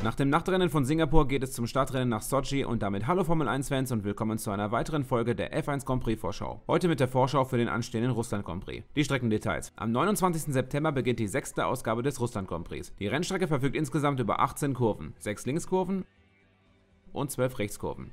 Nach dem Nachtrennen von Singapur geht es zum Startrennen nach Sochi und damit hallo Formel 1 Fans und willkommen zu einer weiteren Folge der F1 Grand Prix Vorschau. Heute mit der Vorschau für den anstehenden Russland Grand Prix. Die Streckendetails. Am 29. September beginnt die sechste Ausgabe des Russland Grand Prix. Die Rennstrecke verfügt insgesamt über 18 Kurven, 6 Linkskurven und 12 Rechtskurven.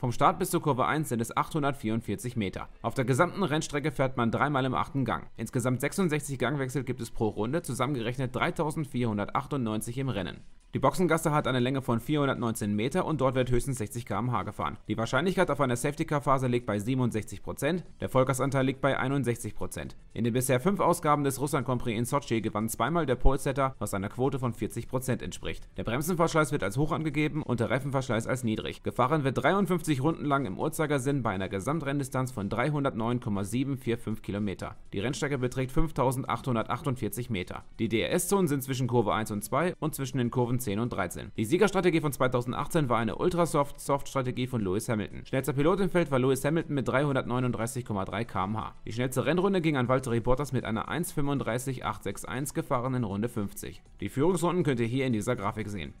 Vom Start bis zur Kurve 1 sind es 844 Meter. Auf der gesamten Rennstrecke fährt man dreimal im achten Gang. Insgesamt 66 Gangwechsel gibt es pro Runde, zusammengerechnet 3498 im Rennen. Die Boxengasse hat eine Länge von 419 Meter und dort wird höchstens 60 km/h gefahren. Die Wahrscheinlichkeit auf einer Safety-Car-Phase liegt bei 67%, der Vollgasanteil liegt bei 61%. In den bisher fünf Ausgaben des Russland Grand in Sochi gewann zweimal der Polesetter, was einer Quote von 40% entspricht. Der Bremsenverschleiß wird als hoch angegeben und der Reifenverschleiß als niedrig. Gefahren wird 53 50 Runden lang im Uhrzeigersinn bei einer Gesamtrenndistanz von 309,745 Kilometer. Die Rennstrecke beträgt 5848 Meter. Die DRS-Zonen sind zwischen Kurve 1 und 2 und zwischen den Kurven 10 und 13. Die Siegerstrategie von 2018 war eine Ultrasoft-Soft-Strategie von Lewis Hamilton. Schnellster Pilot im Feld war Lewis Hamilton mit 339,3 km/h. Die schnellste Rennrunde ging an Valtteri Bottas mit einer 1,35,861 gefahrenen Runde 50. Die Führungsrunden könnt ihr hier in dieser Grafik sehen.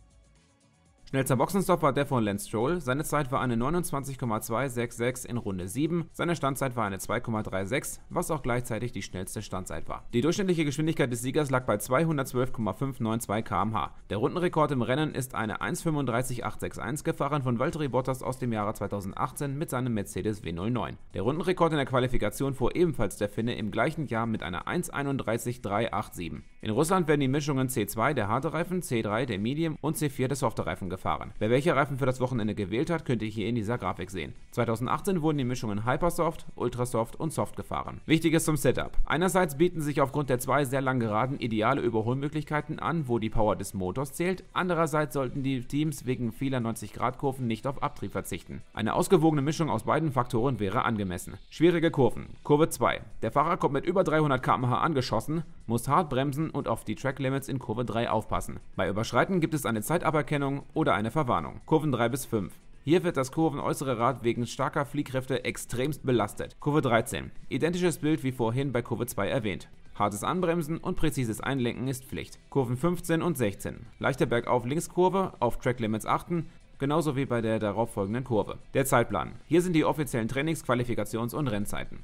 Schnellster Boxenstopp war der von Lance Stroll. Seine Zeit war eine 29,266 in Runde 7. Seine Standzeit war eine 2,36, was auch gleichzeitig die schnellste Standzeit war. Die durchschnittliche Geschwindigkeit des Siegers lag bei 212,592 km/h. Der Rundenrekord im Rennen ist eine 1,35861 gefahren von Valtteri Bottas aus dem Jahre 2018 mit seinem Mercedes W09. Der Rundenrekord in der Qualifikation fuhr ebenfalls der Finne im gleichen Jahr mit einer 1,31387. In Russland werden die Mischungen C2 der harte Reifen, C3 der Medium und C4 der softe Reifen gefahren gefahren. Wer welche Reifen für das Wochenende gewählt hat, könnt ihr hier in dieser Grafik sehen. 2018 wurden die Mischungen Hypersoft, Ultrasoft und Soft gefahren. Wichtiges zum Setup. Einerseits bieten sich aufgrund der zwei sehr langen Geraden ideale Überholmöglichkeiten an, wo die Power des Motors zählt. Andererseits sollten die Teams wegen vieler 90-Grad-Kurven nicht auf Abtrieb verzichten. Eine ausgewogene Mischung aus beiden Faktoren wäre angemessen. Schwierige Kurven. Kurve 2. Der Fahrer kommt mit über 300 km/h angeschossen, muss hart bremsen und auf die Track Limits in Kurve 3 aufpassen. Bei Überschreiten gibt es eine Zeitaberkennung oder eine Verwarnung. Kurven 3 bis 5. Hier wird das kurvenäußere Rad wegen starker Fliehkräfte extremst belastet. Kurve 13. Identisches Bild wie vorhin bei Kurve 2 erwähnt. Hartes Anbremsen und präzises Einlenken ist Pflicht. Kurven 15 und 16. Leichter Bergauf-Linkskurve, auf Track Limits achten, genauso wie bei der darauffolgenden Kurve. Der Zeitplan. Hier sind die offiziellen Trainings-, Qualifikations- und Rennzeiten.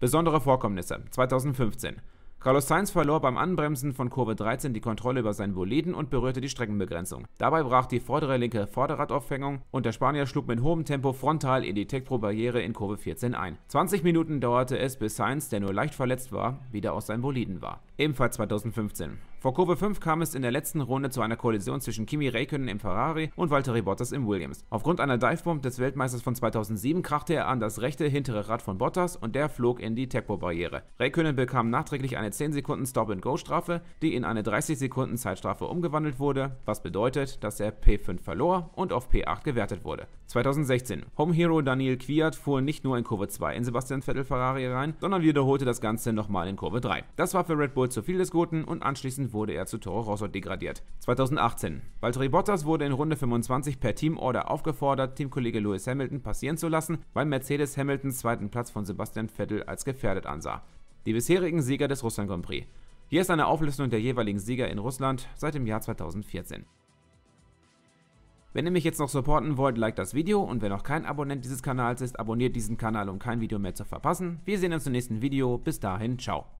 Besondere Vorkommnisse 2015 Carlos Sainz verlor beim Anbremsen von Kurve 13 die Kontrolle über seinen Boliden und berührte die Streckenbegrenzung. Dabei brach die vordere linke Vorderradaufhängung und der Spanier schlug mit hohem Tempo frontal in die Tech Pro Barriere in Kurve 14 ein. 20 Minuten dauerte es, bis Sainz, der nur leicht verletzt war, wieder aus seinem Boliden war ebenfalls 2015. Vor Kurve 5 kam es in der letzten Runde zu einer Kollision zwischen Kimi Räikkönen im Ferrari und Valtteri Bottas im Williams. Aufgrund einer Divebomb des Weltmeisters von 2007 krachte er an das rechte hintere Rad von Bottas und der flog in die Tekpo-Barriere. Räikkönen bekam nachträglich eine 10 Sekunden Stop-and-Go-Strafe, die in eine 30 Sekunden Zeitstrafe umgewandelt wurde, was bedeutet, dass er P5 verlor und auf P8 gewertet wurde. 2016. Home Hero Daniel Kwiat fuhr nicht nur in Kurve 2 in Sebastian Vettel Ferrari rein, sondern wiederholte das Ganze nochmal in Kurve 3. Das war für Red Bull wohl zu viel des Guten und anschließend wurde er zu Toro Rosso degradiert. 2018. Valtteri Bottas wurde in Runde 25 per Teamorder aufgefordert, Teamkollege Lewis Hamilton passieren zu lassen, weil Mercedes Hamiltons zweiten Platz von Sebastian Vettel als gefährdet ansah. Die bisherigen Sieger des Russland Grand Prix. Hier ist eine Auflistung der jeweiligen Sieger in Russland seit dem Jahr 2014. Wenn ihr mich jetzt noch supporten wollt, liked das Video und wer noch kein Abonnent dieses Kanals ist, abonniert diesen Kanal, um kein Video mehr zu verpassen. Wir sehen uns im nächsten Video. Bis dahin, ciao.